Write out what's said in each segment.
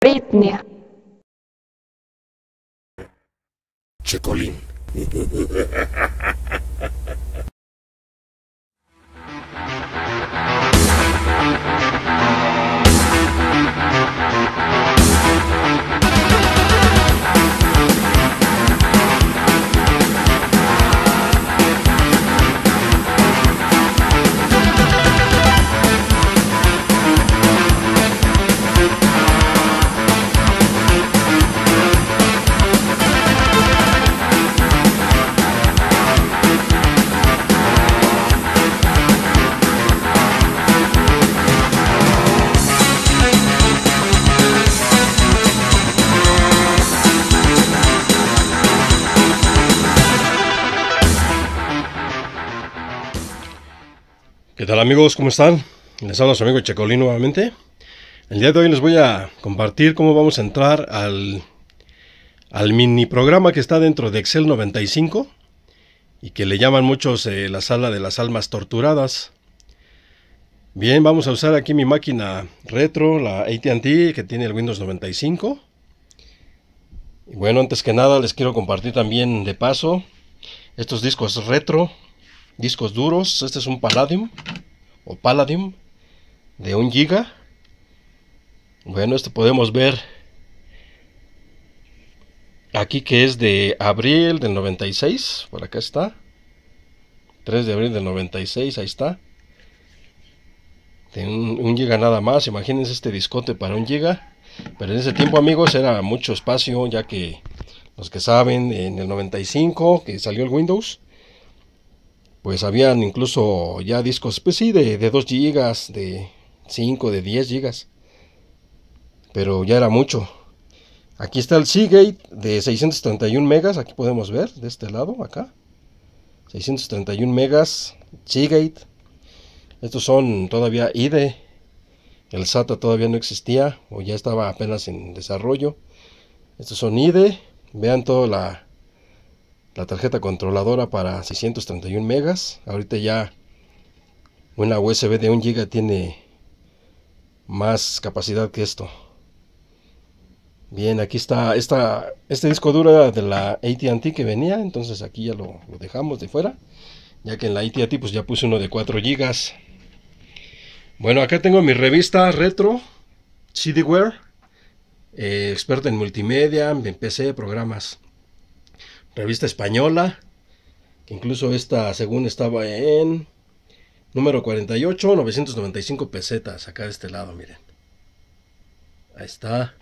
бритни Чеколин. ¿Qué tal amigos? ¿Cómo están? Les habla su amigo Checolín nuevamente. El día de hoy les voy a compartir cómo vamos a entrar al, al mini programa que está dentro de Excel 95 y que le llaman muchos eh, la sala de las almas torturadas. Bien, vamos a usar aquí mi máquina retro, la AT&T que tiene el Windows 95. bueno, antes que nada les quiero compartir también de paso estos discos retro discos duros. Este es un Palladium o Palladium de 1 giga. Bueno, este podemos ver aquí que es de abril del 96. Por acá está. 3 de abril del 96, ahí está. De un, un giga nada más. Imagínense este discote para un giga. Pero en ese tiempo, amigos, era mucho espacio, ya que los que saben, en el 95 que salió el Windows, pues habían incluso ya discos, pues sí, de, 2 GB, de 5, de 10 GB. Pero ya era mucho. Aquí está el Seagate de 631 megas, aquí podemos ver, de este lado, acá. 631 megas, Seagate. Estos son todavía IDE. El SATA todavía no existía o ya estaba apenas en desarrollo. Estos son IDE. Vean toda la, la tarjeta controladora para 631 megas. Ahorita ya una USB de 1 giga tiene más capacidad que esto. Bien, aquí está esta, este disco duro de la AT&T que venía, entonces aquí ya lo, dejamos de fuera, ya que en la AT&T pues ya puse uno de 4 gigas Bueno, acá tengo mi revista retro, CDware, eh, experto experta en multimedia, en PC, programas revista española, que incluso esta, según estaba en número 48, 995 pesetas, acá de este lado, miren. Ahí está,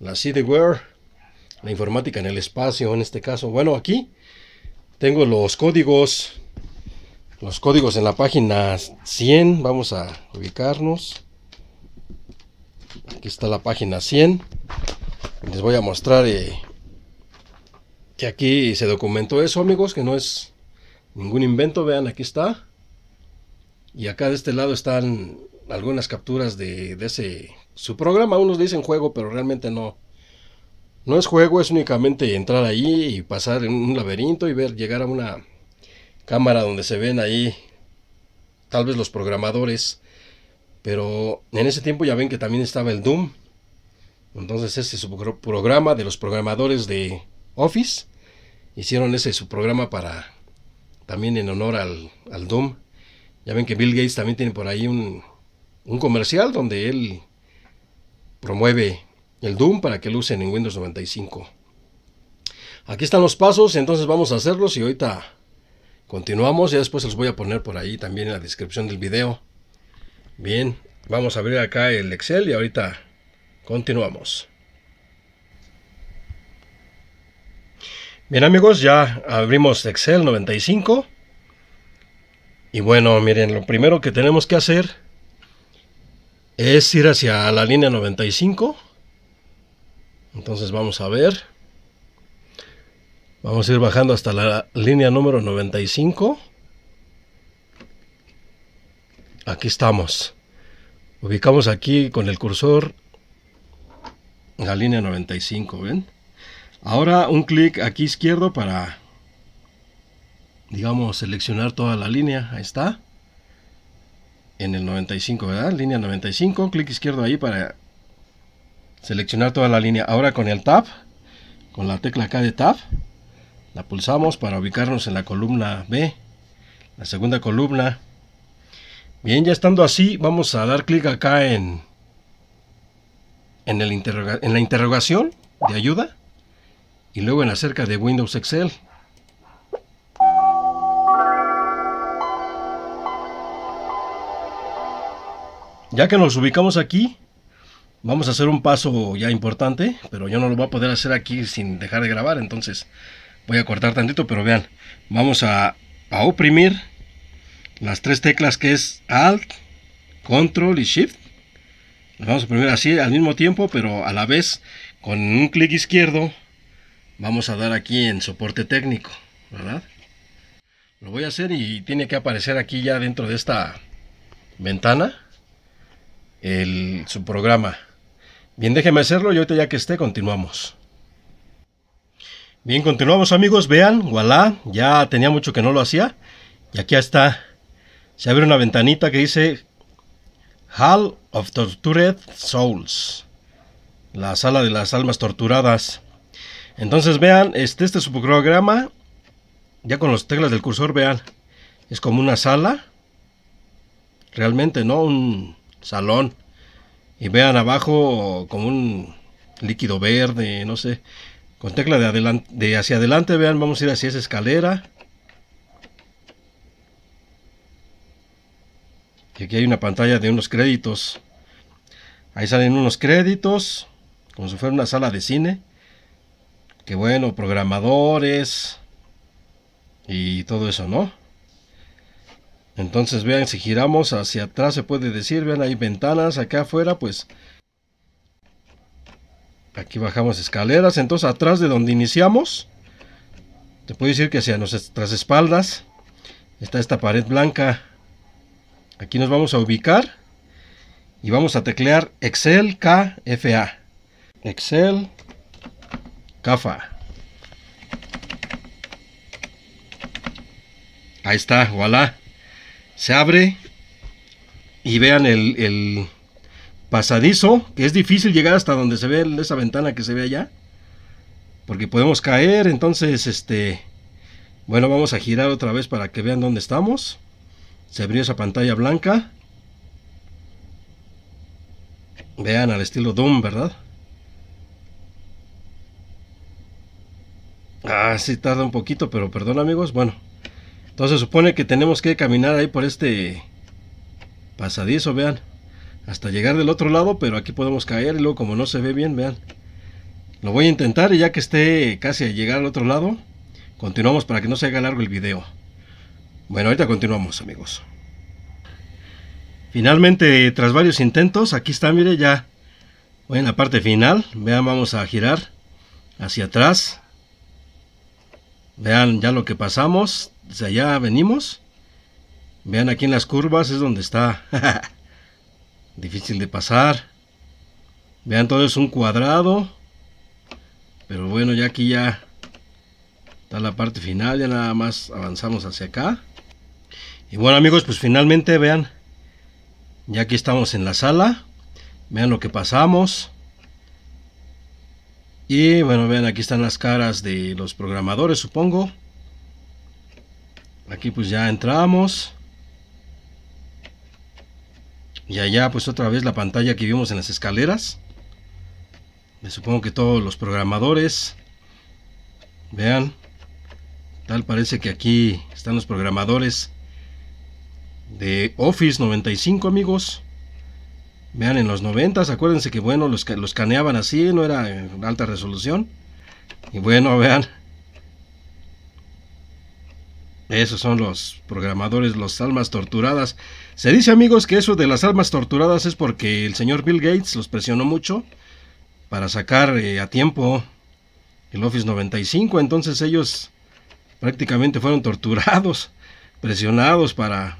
la CDWare, la informática en el espacio, en este caso. Bueno, aquí tengo los códigos, los códigos en la página 100, vamos a ubicarnos. Aquí está la página 100. Les voy a mostrar eh, que aquí se documentó eso, amigos, que no es ningún invento. Vean, aquí está. Y acá de este lado están algunas capturas de, ese su programa. Unos dicen juego, pero realmente no. No es juego, es únicamente entrar ahí y pasar en un laberinto y ver llegar a una cámara donde se ven ahí tal vez los programadores. Pero en ese tiempo ya ven que también estaba el Doom. Entonces ese es su programa de los programadores de Office hicieron ese su programa para también en honor al, Doom. Ya ven que Bill Gates también tiene por ahí un, un comercial donde él promueve el Doom para que lo usen en Windows 95. Aquí están los pasos, entonces vamos a hacerlos y ahorita continuamos. Ya después los voy a poner por ahí también en la descripción del video. Bien, vamos a abrir acá el Excel y ahorita continuamos. Bien amigos, ya abrimos Excel 95. Y bueno, miren, lo primero que tenemos que hacer es ir hacia la línea 95. Entonces vamos a ver. Vamos a ir bajando hasta la línea número 95. Aquí estamos. Ubicamos aquí con el cursor la línea 95, ¿ven? Ahora un clic aquí izquierdo para, digamos, seleccionar toda la línea. Ahí está. En el 95, ¿verdad? Línea 95. Clic izquierdo ahí para seleccionar toda la línea. Ahora con el Tab, con la tecla acá de Tab, la pulsamos para ubicarnos en la columna B, la segunda columna. Bien, ya estando así, vamos a dar clic acá en, en la interrogación de ayuda y luego en acerca de Windows Excel. Ya que nos ubicamos aquí, vamos a hacer un paso ya importante, pero yo no lo voy a poder hacer aquí sin dejar de grabar, entonces voy a cortar tantito, pero vean, vamos a, a oprimir las tres teclas que es Alt, Control y Shift. Las vamos a oprimir así al mismo tiempo, pero a la vez con un clic izquierdo vamos a dar aquí en soporte técnico, ¿verdad? Lo voy a hacer y tiene que aparecer aquí ya dentro de esta ventana el, su programa. Bien, déjeme hacerlo y ahorita ya que esté continuamos. Bien, continuamos amigos, vean, voilà, ya tenía mucho que no lo hacía. Y aquí está, se abre una ventanita que dice Hall of Tortured Souls, la sala de las almas torturadas. Entonces vean, este, este subprograma, ya con las teclas del cursor, vean, es como una sala, realmente, ¿no? Un salón. Y vean abajo como un líquido verde, no sé. Con tecla de, adelante, de hacia adelante, vean, vamos a ir hacia esa escalera. Y aquí hay una pantalla de unos créditos. Ahí salen unos créditos, como si fuera una sala de cine que bueno, programadores y todo eso, ¿no? Entonces vean, si giramos hacia atrás se puede decir, vean, hay ventanas acá afuera, pues aquí bajamos escaleras, entonces atrás de donde iniciamos, te puedo decir que hacia nuestras espaldas está esta pared blanca. Aquí nos vamos a ubicar y vamos a teclear Excel KFA. Excel Cafa. Ahí está, voilà. Se abre y vean el, pasadizo, que es difícil llegar hasta donde se ve esa ventana que se ve allá, porque podemos caer, entonces, este, bueno, vamos a girar otra vez para que vean dónde estamos. Se abrió esa pantalla blanca. Vean al estilo Doom, ¿verdad? Ah, tarda un poquito, pero perdón amigos. Bueno, entonces supone que tenemos que caminar ahí por este pasadizo, vean. Hasta llegar del otro lado, pero aquí podemos caer y luego como no se ve bien, vean. Lo voy a intentar y ya que esté casi a llegar al otro lado, continuamos para que no se haga largo el video. Bueno, ahorita continuamos amigos. Finalmente, tras varios intentos, aquí está, mire, ya voy en la parte final. Vean, vamos a girar hacia atrás Vean ya lo que pasamos. Desde allá venimos. Vean aquí en las curvas es donde está. Difícil de pasar. Vean todo es un cuadrado. Pero bueno, ya aquí ya está la parte final. Ya nada más avanzamos hacia acá. Y bueno amigos, pues finalmente vean. Ya aquí estamos en la sala. Vean lo que pasamos. Y bueno, vean, aquí están las caras de los programadores, supongo. Aquí pues ya entramos. Y allá pues otra vez la pantalla que vimos en las escaleras. Me supongo que todos los programadores. Vean. Tal parece que aquí están los programadores de Office 95 amigos. Vean, en los 90, acuérdense que bueno, los, los caneaban así, no era en eh, alta resolución. Y bueno, vean. Esos son los programadores, los almas torturadas. Se dice amigos que eso de las almas torturadas es porque el señor Bill Gates los presionó mucho para sacar eh, a tiempo el Office 95. Entonces ellos prácticamente fueron torturados, presionados para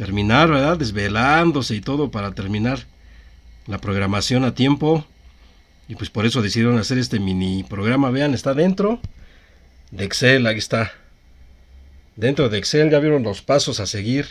terminar, ¿verdad? Desvelándose y todo para terminar la programación a tiempo. Y pues por eso decidieron hacer este mini programa. Vean, está dentro de Excel, aquí está. Dentro de Excel ya vieron los pasos a seguir.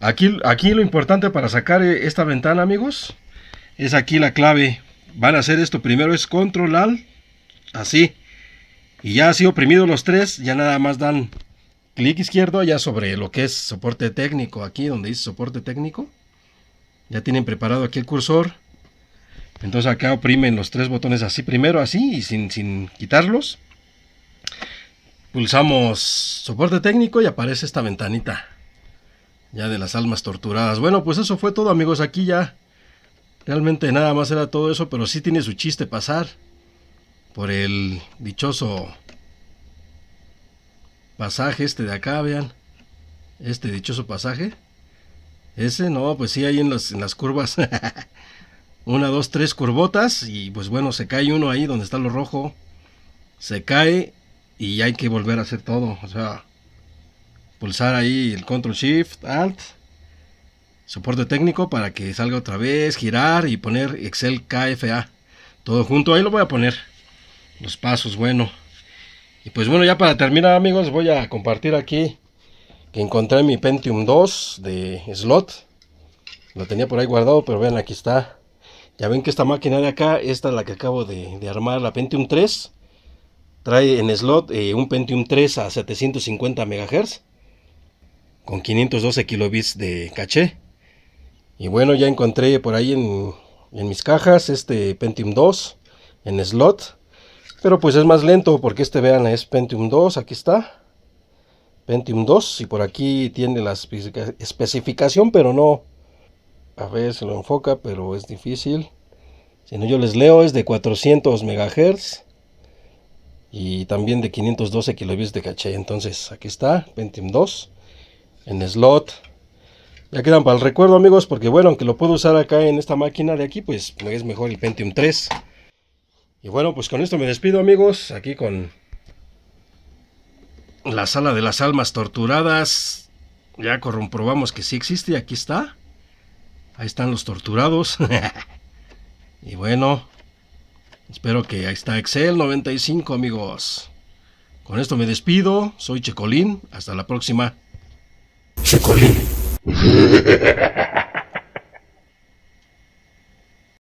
Aquí, aquí lo importante para sacar eh, esta ventana, amigos, es aquí la clave. Van a hacer esto primero, es control al, así. Y ya así oprimido los tres, ya nada más dan clic izquierdo ya sobre lo que es soporte técnico, aquí donde dice soporte técnico. Ya tienen preparado aquí el cursor. Entonces acá oprimen los tres botones así primero, así y sin, sin quitarlos. Pulsamos soporte técnico y aparece esta ventanita. Ya de las almas torturadas. Bueno, pues eso fue todo amigos, aquí ya realmente nada más era todo eso, pero sí tiene su chiste pasar por el dichoso pasaje este de acá, vean. Este dichoso pasaje. Ese no, pues sí, ahí en las, en las curvas. Una, dos, tres curvotas. Y pues bueno, se cae uno ahí donde está lo rojo. Se cae y hay que volver a hacer todo. O sea, pulsar ahí el control shift, alt. Soporte técnico para que salga otra vez, girar y poner Excel KFA. Todo junto, ahí lo voy a poner. Los pasos, bueno. Y pues bueno, ya para terminar amigos, voy a compartir aquí que encontré mi Pentium 2 de slot. Lo tenía por ahí guardado, pero vean, aquí está. Ya ven que esta máquina de acá, esta es la que acabo de, armar, la Pentium 3. Trae en slot eh, un Pentium 3 a 750 MHz. Con 512 kilobits de caché. Y bueno, ya encontré por ahí en, en mis cajas este Pentium 2 en slot pero pues es más lento porque este, vean, es Pentium 2, aquí está. Pentium 2 y por aquí tiene la especificación, pero no. A ver, se lo enfoca, pero es difícil. Si no, yo les leo, es de 400 MHz y también de 512 kilobits de caché. Entonces, aquí está, Pentium 2 en slot. Ya quedan para el recuerdo, amigos, porque bueno, aunque lo puedo usar acá en esta máquina de aquí, pues es mejor el Pentium 3. Y bueno, pues con esto me despido amigos, aquí con la sala de las almas torturadas. Ya comprobamos que sí existe, aquí está. Ahí están los torturados. y bueno, espero que ahí está Excel 95 amigos. Con esto me despido, soy Checolín, hasta la próxima. Checolín.